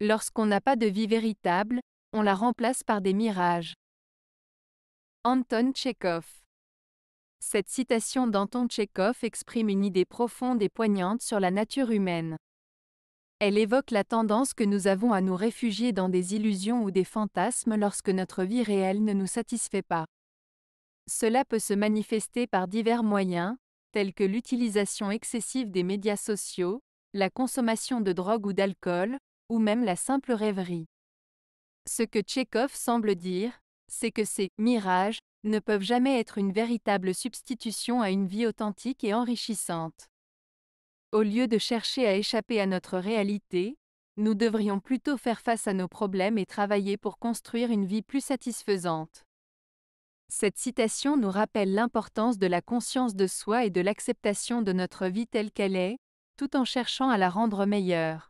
Lorsqu'on n'a pas de vie véritable, on la remplace par des mirages. Anton Tchekhov Cette citation d'Anton Tchekhov exprime une idée profonde et poignante sur la nature humaine. Elle évoque la tendance que nous avons à nous réfugier dans des illusions ou des fantasmes lorsque notre vie réelle ne nous satisfait pas. Cela peut se manifester par divers moyens, tels que l'utilisation excessive des médias sociaux, la consommation de drogue ou d'alcool, ou même la simple rêverie. Ce que Tchekhov semble dire, c'est que ces mirages ne peuvent jamais être une véritable substitution à une vie authentique et enrichissante. Au lieu de chercher à échapper à notre réalité, nous devrions plutôt faire face à nos problèmes et travailler pour construire une vie plus satisfaisante. Cette citation nous rappelle l'importance de la conscience de soi et de l'acceptation de notre vie telle qu'elle est, tout en cherchant à la rendre meilleure.